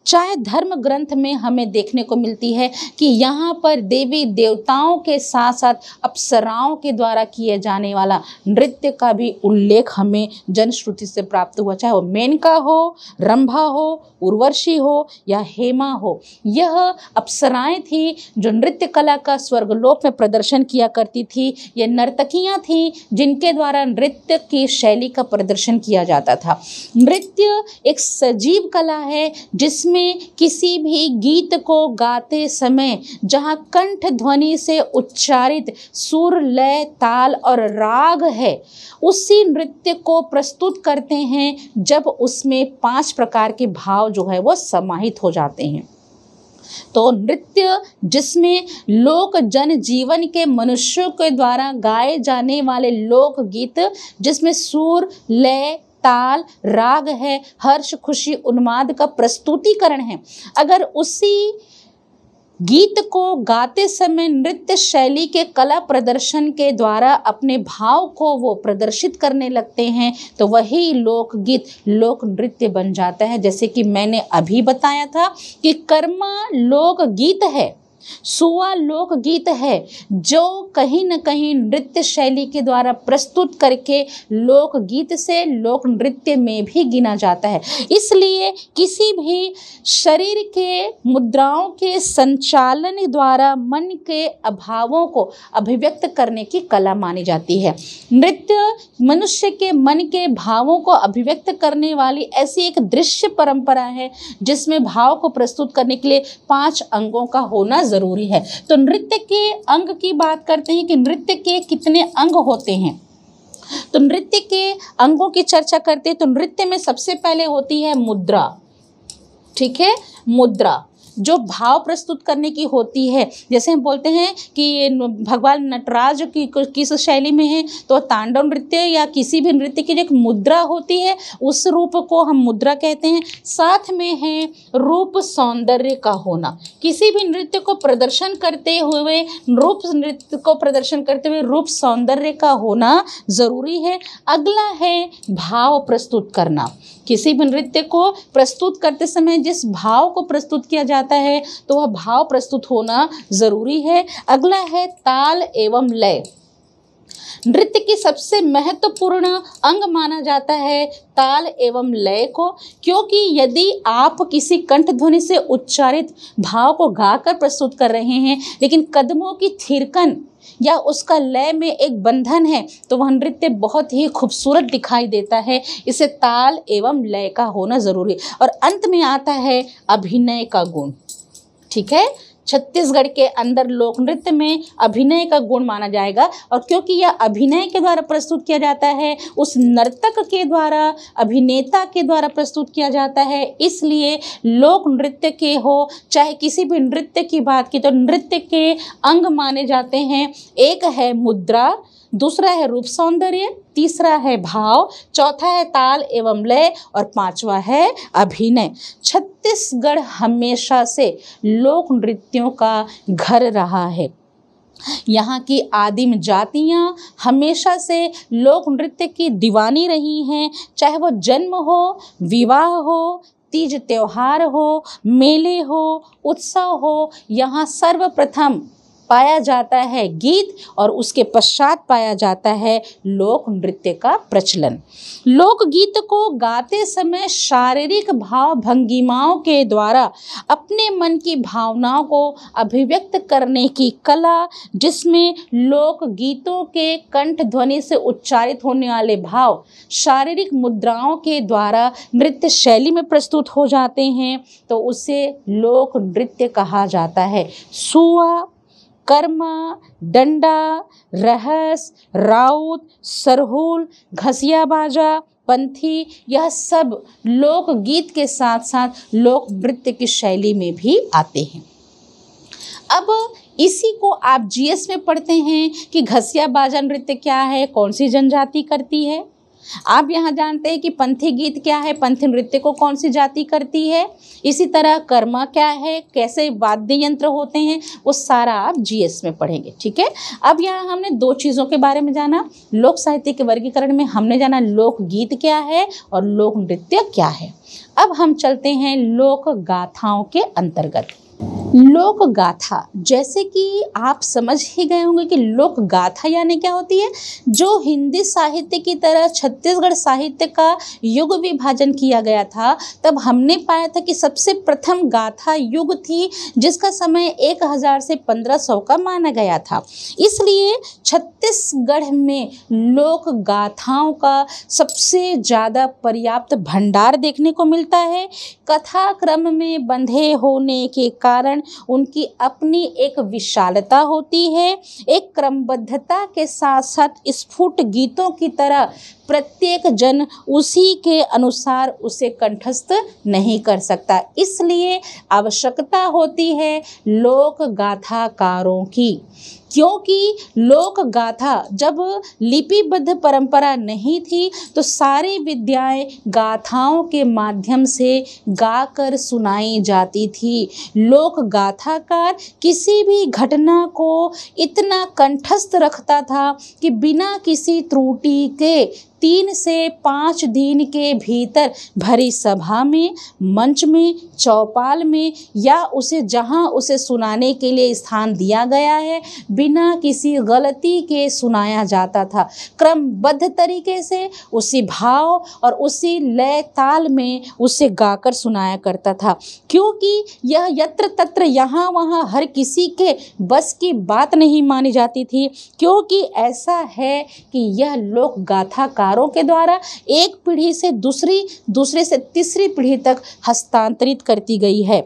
चाहे धर्म ग्रंथ में हमें देखने को मिलती है कि यहाँ पर देवी देवताओं के साथ साथ अप्सराओं के द्वारा किए जाने वाला नृत्य का भी उल्लेख हमें जनश्रुति से प्राप्त हुआ चाहे वो मेनका हो रंभा हो उर्वर्शी हो या हेमा हो यह अप्सराएं थी जो नृत्य कला का स्वर्गलोक में प्रदर्शन किया करती थी ये नर्तकियाँ थीं जिनके द्वारा नृत्य की शैली का प्रदर्शन किया जाता था नृत्य एक सजीव कला है जिसमें इसमें किसी भी गीत को गाते समय जहाँ कंठ ध्वनि से उच्चारित सुर लय ताल और राग है उसी नृत्य को प्रस्तुत करते हैं जब उसमें पांच प्रकार के भाव जो है वो समाहित हो जाते हैं तो नृत्य जिसमें लोक जन जीवन के मनुष्यों के द्वारा गाए जाने वाले लोकगीत जिसमें सुर लय ताल राग है हर्ष खुशी उन्माद का प्रस्तुतिकरण है अगर उसी गीत को गाते समय नृत्य शैली के कला प्रदर्शन के द्वारा अपने भाव को वो प्रदर्शित करने लगते हैं तो वही लोकगीत लोक नृत्य बन जाता है जैसे कि मैंने अभी बताया था कि कर्मा लोकगीत है लोक लोकगीत है जो कहीं न कहीं नृत्य शैली के द्वारा प्रस्तुत करके लोकगीत से लोक नृत्य में भी गिना जाता है इसलिए किसी भी शरीर के मुद्राओं के संचालन द्वारा मन के अभावों को अभिव्यक्त करने की कला मानी जाती है नृत्य मनुष्य के मन के भावों को अभिव्यक्त करने वाली ऐसी एक दृश्य परंपरा है जिसमें भाव को प्रस्तुत करने के लिए पांच अंगों का होना जरूरी ज़रूरी है तो नृत्य के अंग की बात करते हैं कि नृत्य के कितने अंग होते हैं तो नृत्य के अंगों की चर्चा करते हैं तो नृत्य में सबसे पहले होती है मुद्रा ठीक है मुद्रा जो भाव प्रस्तुत करने की होती है जैसे हम बोलते हैं कि भगवान नटराज की किस शैली में है तो तांडव नृत्य या किसी भी नृत्य की जो एक मुद्रा होती है उस रूप को हम मुद्रा कहते हैं साथ में है रूप सौंदर्य का होना किसी भी नृत्य को प्रदर्शन करते हुए रूप नृत्य को प्रदर्शन करते हुए रूप सौंदर्य का होना ज़रूरी है अगला है भाव प्रस्तुत करना किसी भी नृत्य को प्रस्तुत करते समय जिस भाव को प्रस्तुत किया जाता है तो वह भाव प्रस्तुत होना ज़रूरी है अगला है ताल एवं लय नृत्य की सबसे महत्वपूर्ण अंग माना जाता है ताल एवं लय को क्योंकि यदि आप किसी कंठ ध्वनि से उच्चारित भाव को गाकर प्रस्तुत कर रहे हैं लेकिन कदमों की थिरकन या उसका लय में एक बंधन है तो वह नृत्य बहुत ही खूबसूरत दिखाई देता है इसे ताल एवं लय का होना ज़रूरी और अंत में आता है अभिनय का गुण ठीक है छत्तीसगढ़ के अंदर लोक नृत्य में अभिनय का गुण माना जाएगा और क्योंकि यह अभिनय के द्वारा प्रस्तुत किया जाता है उस नर्तक के द्वारा अभिनेता के द्वारा प्रस्तुत किया जाता है इसलिए लोक नृत्य के हो चाहे किसी भी नृत्य की बात की तो नृत्य के अंग माने जाते हैं एक है मुद्रा दूसरा है रूप सौंदर्य तीसरा है भाव चौथा है ताल एवं लय और पांचवा है अभिनय छत्तीसगढ़ हमेशा से लोक नृत्यों का घर रहा है यहाँ की आदिम जातियाँ हमेशा से लोक नृत्य की दीवानी रही हैं चाहे वो जन्म हो विवाह हो तीज त्यौहार हो मेले हो उत्सव हो यहाँ सर्वप्रथम पाया जाता है गीत और उसके पश्चात पाया जाता है लोक नृत्य का प्रचलन लोकगीत को गाते समय शारीरिक भाव भंगिमाओं के द्वारा अपने मन की भावनाओं को अभिव्यक्त करने की कला जिसमें लोकगीतों के कंठ ध्वनि से उच्चारित होने वाले भाव शारीरिक मुद्राओं के द्वारा नृत्य शैली में प्रस्तुत हो जाते हैं तो उसे लोक नृत्य कहा जाता है सुआ कर्मा डंडा रहस राउत सरहुल घसिया बाजा पंथी यह सब लोकगीत के साथ साथ लोक नृत्य की शैली में भी आते हैं अब इसी को आप जीएस में पढ़ते हैं कि घसिया बाजा नृत्य क्या है कौन सी जनजाति करती है आप यहाँ जानते हैं कि पंथी गीत क्या है पंथी नृत्य को कौन सी जाति करती है इसी तरह कर्मा क्या है कैसे वाद्य यंत्र होते हैं वो सारा आप जीएस में पढ़ेंगे ठीक है अब यहाँ हमने दो चीज़ों के बारे में जाना लोक साहित्य के वर्गीकरण में हमने जाना लोक गीत क्या है और लोक नृत्य क्या है अब हम चलते हैं लोक गाथाओं के अंतर्गत लोक गाथा जैसे कि आप समझ ही गए होंगे कि लोक गाथा यानी क्या होती है जो हिंदी साहित्य की तरह छत्तीसगढ़ साहित्य का युग विभाजन किया गया था तब हमने पाया था कि सबसे प्रथम गाथा युग थी जिसका समय 1000 से 1500 का माना गया था इसलिए छत्तीसगढ़ में लोक गाथाओं का सबसे ज़्यादा पर्याप्त भंडार देखने को मिलता है कथाक्रम में बंधे होने के कारण उनकी अपनी एक विशालता होती है एक क्रमबद्धता के साथ साथ स्फुट गीतों की तरह प्रत्येक जन उसी के अनुसार उसे कंठस्थ नहीं कर सकता इसलिए आवश्यकता होती है लोक गाथाकारों की क्योंकि लोक गाथा जब लिपिबद्ध परंपरा नहीं थी तो सारी विद्याएं गाथाओं के माध्यम से गाकर सुनाई जाती थी लोक गाथाकार किसी भी घटना को इतना कंठस्थ रखता था कि बिना किसी त्रुटि के तीन से पाँच दिन के भीतर भरी सभा में मंच में चौपाल में या उसे जहां उसे सुनाने के लिए स्थान दिया गया है बिना किसी गलती के सुनाया जाता था क्रमबद्ध तरीके से उसी भाव और उसी लय ताल में उसे गाकर सुनाया करता था क्योंकि यह यत्र तत्र यहाँ वहाँ हर किसी के बस की बात नहीं मानी जाती थी क्योंकि ऐसा है कि यह लोक गाथा का करारों के द्वारा एक पीढ़ी से दूसरी दूसरे से तीसरी पीढ़ी तक हस्तांतरित करती गई है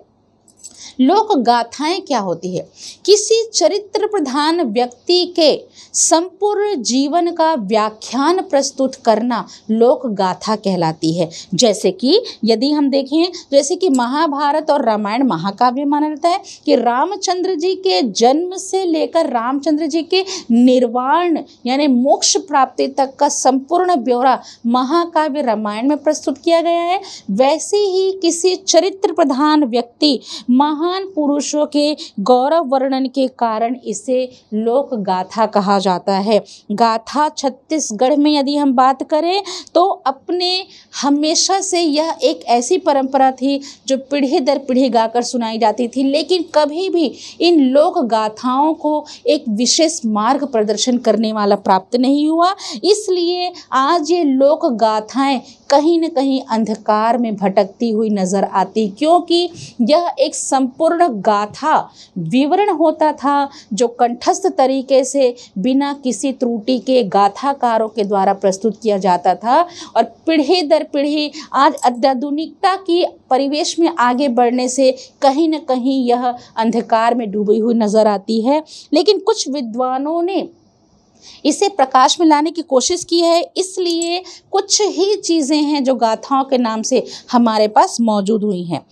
लोक गाथाएं क्या होती है किसी चरित्र प्रधान व्यक्ति के संपूर्ण जीवन का व्याख्यान प्रस्तुत करना लोक गाथा कहलाती है जैसे कि यदि हम देखें जैसे कि महाभारत और रामायण महाकाव्य माना जाता है कि रामचंद्र जी के जन्म से लेकर रामचंद्र जी के निर्वाण यानी मोक्ष प्राप्ति तक का संपूर्ण ब्यौरा महाकाव्य रामायण में प्रस्तुत किया गया है वैसे ही किसी चरित्र प्रधान व्यक्ति महा महान पुरुषों के गौरव वर्णन के कारण इसे लोक गाथा कहा जाता है गाथा छत्तीसगढ़ में यदि हम बात करें तो अपने हमेशा से यह एक ऐसी परंपरा थी जो पीढ़ी दर पीढ़ी गाकर सुनाई जाती थी लेकिन कभी भी इन लोक गाथाओं को एक विशेष मार्ग प्रदर्शन करने वाला प्राप्त नहीं हुआ इसलिए आज ये लोक गाथाएँ कहीं न कहीं अंधकार में भटकती हुई नज़र आती क्योंकि यह एक संप पूर्ण गाथा विवरण होता था जो कंठस्थ तरीके से बिना किसी त्रुटि के गाथाकारों के द्वारा प्रस्तुत किया जाता था और पीढ़ी दर पीढ़ी आज अत्याधुनिकता की परिवेश में आगे बढ़ने से कहीं न कहीं यह अंधकार में डूबी हुई नज़र आती है लेकिन कुछ विद्वानों ने इसे प्रकाश में लाने की कोशिश की है इसलिए कुछ ही चीज़ें हैं जो गाथाओं के नाम से हमारे पास मौजूद हुई हैं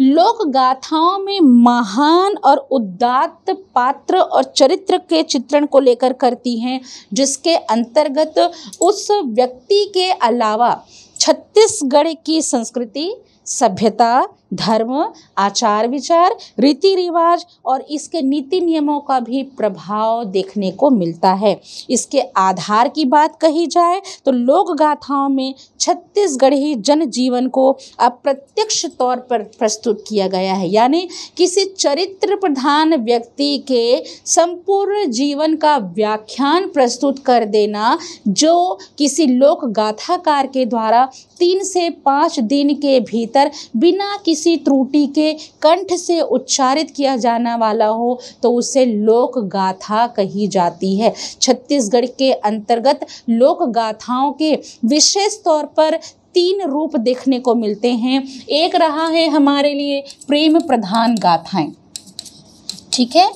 लोक गाथाओं में महान और उदात्त पात्र और चरित्र के चित्रण को लेकर करती हैं जिसके अंतर्गत उस व्यक्ति के अलावा छत्तीसगढ़ की संस्कृति सभ्यता धर्म आचार विचार रीति रिवाज और इसके नीति नियमों का भी प्रभाव देखने को मिलता है इसके आधार की बात कही जाए तो लोक गाथाओं में छत्तीसगढ़ी जनजीवन को अप्रत्यक्ष तौर पर प्रस्तुत किया गया है यानी किसी चरित्र प्रधान व्यक्ति के संपूर्ण जीवन का व्याख्यान प्रस्तुत कर देना जो किसी लोक गाथाकार के द्वारा तीन से पाँच दिन के भीतर बिना किसी किसी त्रुटि के कंठ से उच्चारित किया जाना वाला हो तो उसे लोक गाथा कही जाती है छत्तीसगढ़ के अंतर्गत लोक गाथाओं के विशेष तौर पर तीन रूप देखने को मिलते हैं एक रहा है हमारे लिए प्रेम प्रधान गाथाएं ठीक है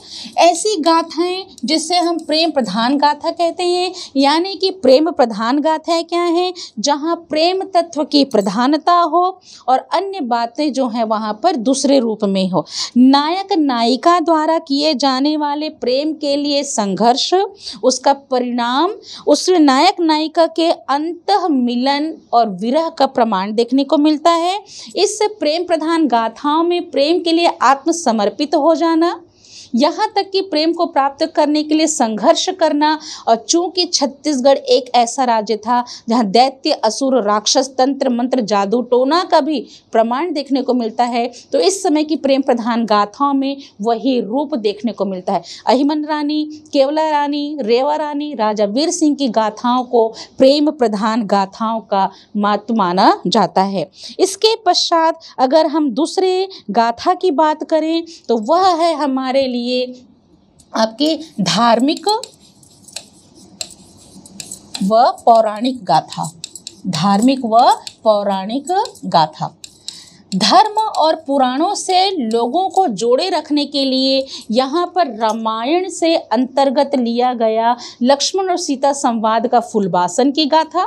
ऐसी गाथाएं जिससे हम प्रेम प्रधान गाथा कहते हैं यानी कि प्रेम प्रधान गाथाएं क्या हैं जहां प्रेम तत्व की प्रधानता हो और अन्य बातें जो हैं वहां पर दूसरे रूप में हो नायक नायिका द्वारा किए जाने वाले प्रेम के लिए संघर्ष उसका परिणाम उस नायक नायिका के अंत मिलन और विरह का प्रमाण देखने को मिलता है इस प्रेम प्रधान गाथाओं में प्रेम के लिए आत्मसमर्पित हो जाना यहाँ तक कि प्रेम को प्राप्त करने के लिए संघर्ष करना और चूंकि छत्तीसगढ़ एक ऐसा राज्य था जहाँ दैत्य असुर राक्षस तंत्र मंत्र जादू टोना का भी प्रमाण देखने को मिलता है तो इस समय की प्रेम प्रधान गाथाओं में वही रूप देखने को मिलता है अहिमन रानी केवला रानी रेवा रानी राजा वीर सिंह की गाथाओं को प्रेम प्रधान गाथाओं का मात माना जाता है इसके पश्चात अगर हम दूसरे गाथा की बात करें तो वह है हमारे लिए लिए आपके धार्मिक व पौराणिक गाथा धार्मिक व पौराणिक गाथा धर्म और पुराणों से लोगों को जोड़े रखने के लिए यहाँ पर रामायण से अंतर्गत लिया गया लक्ष्मण और सीता संवाद का फुलबासन की गाथा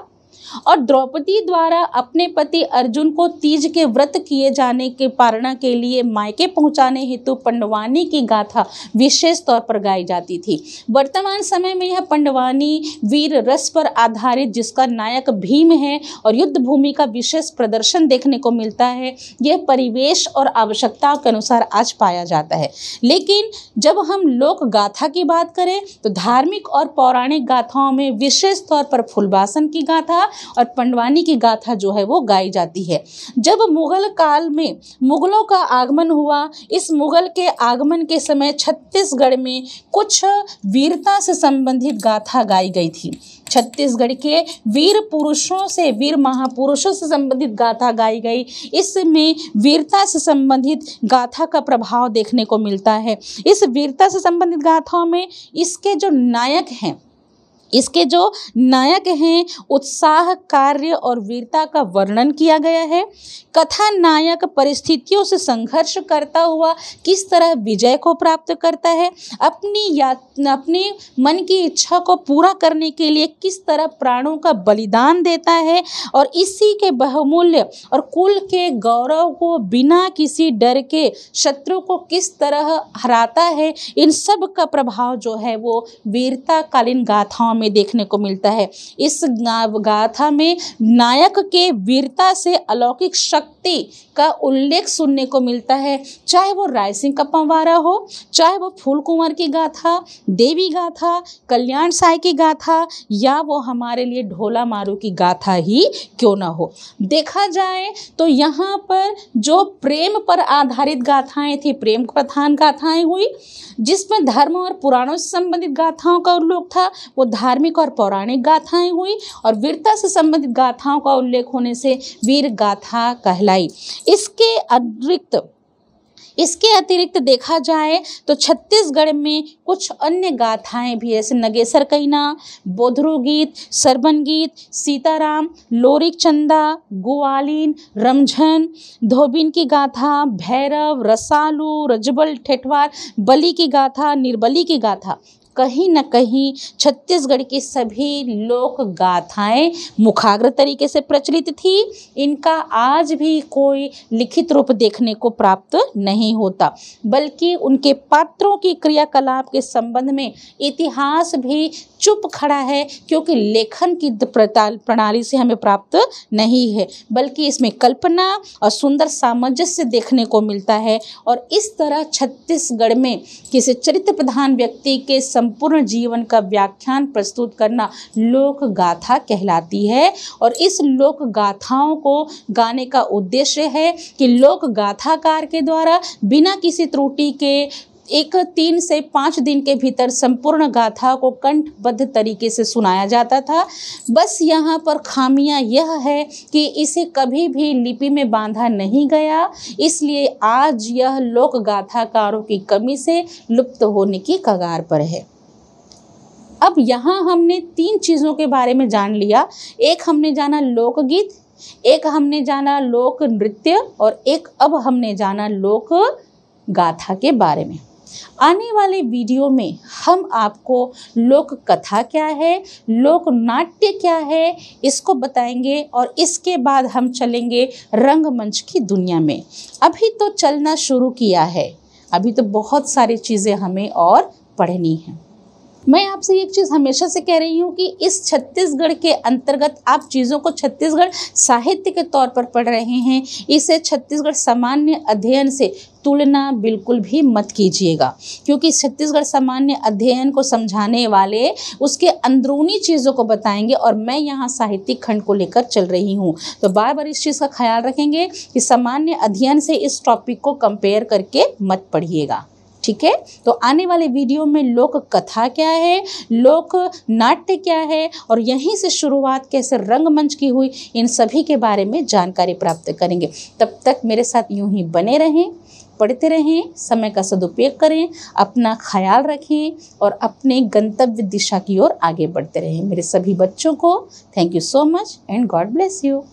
और द्रौपदी द्वारा अपने पति अर्जुन को तीज के व्रत किए जाने के पारणा के लिए मायके पहुंचाने हेतु पंडवानी की गाथा विशेष तौर पर गाई जाती थी वर्तमान समय में यह पंडवानी वीर रस पर आधारित जिसका नायक भीम है और युद्ध भूमि का विशेष प्रदर्शन देखने को मिलता है यह परिवेश और आवश्यकता के अनुसार आज पाया जाता है लेकिन जब हम लोक गाथा की बात करें तो धार्मिक और पौराणिक गाथाओं में विशेष तौर पर फुलबासन की गाथा और पंडवानी की गाथा जो है वो गाई जाती है जब मुगल काल में मुगलों का आगमन हुआ इस मुगल के आगमन के समय छत्तीसगढ़ में कुछ वीरता से संबंधित गाथा गाई गई थी छत्तीसगढ़ के वीर पुरुषों से वीर महापुरुषों से संबंधित गाथा गाई गई इसमें वीरता से संबंधित गाथा का प्रभाव देखने को मिलता है इस वीरता से संबंधित गाथाओं में इसके जो नायक हैं इसके जो नायक हैं उत्साह कार्य और वीरता का वर्णन किया गया है कथा नायक परिस्थितियों से संघर्ष करता हुआ किस तरह विजय को प्राप्त करता है अपनी या अपने मन की इच्छा को पूरा करने के लिए किस तरह प्राणों का बलिदान देता है और इसी के बहुमूल्य और कुल के गौरव को बिना किसी डर के शत्रु को किस तरह हराता है इन सब का प्रभाव जो है वो वीरताकालीन गाथाओं में देखने को मिलता है इस गाथा में नायक के वीरता से अलौकिक शक्ति शक्ति का उल्लेख सुनने को मिलता है चाहे वो राय सिंह का पंवारा हो चाहे वो फूल कुंवर की गाथा देवी गाथा कल्याण साय की गाथा या वो हमारे लिए ढोला मारू की गाथा ही क्यों ना हो देखा जाए तो यहाँ पर जो प्रेम पर आधारित गाथाएं थी प्रेम प्रधान गाथाएं हुई जिसमें धर्म और पुराणों से संबंधित गाथाओं का उल्लेख था वो धार्मिक और पौराणिक गाथाएं हुई और वीरता से संबंधित गाथाओं का उल्लेख होने से वीर गाथा का कहलाई इसके अतिरिक्त इसके अतिरिक्त देखा जाए तो छत्तीसगढ़ में कुछ अन्य गाथाएं भी जैसे नगेसर कैना बोधरू गीत सरबन गीत सीताराम लोरिक चंदा गुआलिन रमझन धोबिन की गाथा भैरव रसालू रजबल ठेठवार बली की गाथा निर्बली की गाथा कहीं ना कहीं छत्तीसगढ़ की सभी लोक गाथाएं मुखाग्र तरीके से प्रचलित थी इनका आज भी कोई लिखित रूप देखने को प्राप्त नहीं होता बल्कि उनके पात्रों की क्रियाकलाप के संबंध में इतिहास भी चुप खड़ा है क्योंकि लेखन की प्रणाली से हमें प्राप्त नहीं है बल्कि इसमें कल्पना और सुंदर सामंजस्य देखने को मिलता है और इस तरह छत्तीसगढ़ में किसी चरित्र प्रधान व्यक्ति के संपूर्ण जीवन का व्याख्यान प्रस्तुत करना लोक गाथा कहलाती है और इस लोक गाथाओं को गाने का उद्देश्य है कि लोक गाथाकार के द्वारा बिना किसी त्रुटि के एक तीन से पाँच दिन के भीतर संपूर्ण गाथा को कंठबद्ध तरीके से सुनाया जाता था बस यहाँ पर खामियाँ यह है कि इसे कभी भी लिपि में बांधा नहीं गया इसलिए आज यह लोक गाथाकारों की कमी से लुप्त होने की कगार पर है अब यहाँ हमने तीन चीज़ों के बारे में जान लिया एक हमने जाना लोकगीत एक हमने जाना लोक नृत्य और एक अब हमने जाना लोक गाथा के बारे में आने वाले वीडियो में हम आपको लोक कथा क्या है लोक नाट्य क्या है इसको बताएंगे और इसके बाद हम चलेंगे रंगमंच की दुनिया में अभी तो चलना शुरू किया है अभी तो बहुत सारी चीज़ें हमें और पढ़नी हैं मैं आपसे एक चीज़ हमेशा से कह रही हूँ कि इस छत्तीसगढ़ के अंतर्गत आप चीज़ों को छत्तीसगढ़ साहित्य के तौर पर पढ़ रहे हैं इसे छत्तीसगढ़ सामान्य अध्ययन से तुलना बिल्कुल भी मत कीजिएगा क्योंकि छत्तीसगढ़ सामान्य अध्ययन को समझाने वाले उसके अंदरूनी चीज़ों को बताएंगे और मैं यहाँ साहित्यिक खंड को लेकर चल रही हूँ तो बार बार इस चीज़ का ख्याल रखेंगे कि सामान्य अध्ययन से इस टॉपिक को कंपेयर करके मत पढ़िएगा ठीक है तो आने वाले वीडियो में लोक कथा क्या है लोक नाट्य क्या है और यहीं से शुरुआत कैसे रंगमंच की हुई इन सभी के बारे में जानकारी प्राप्त करेंगे तब तक मेरे साथ यूं ही बने रहें पढ़ते रहें समय का सदुपयोग करें अपना ख्याल रखें और अपने गंतव्य दिशा की ओर आगे बढ़ते रहें मेरे सभी बच्चों को thank you so much and God bless you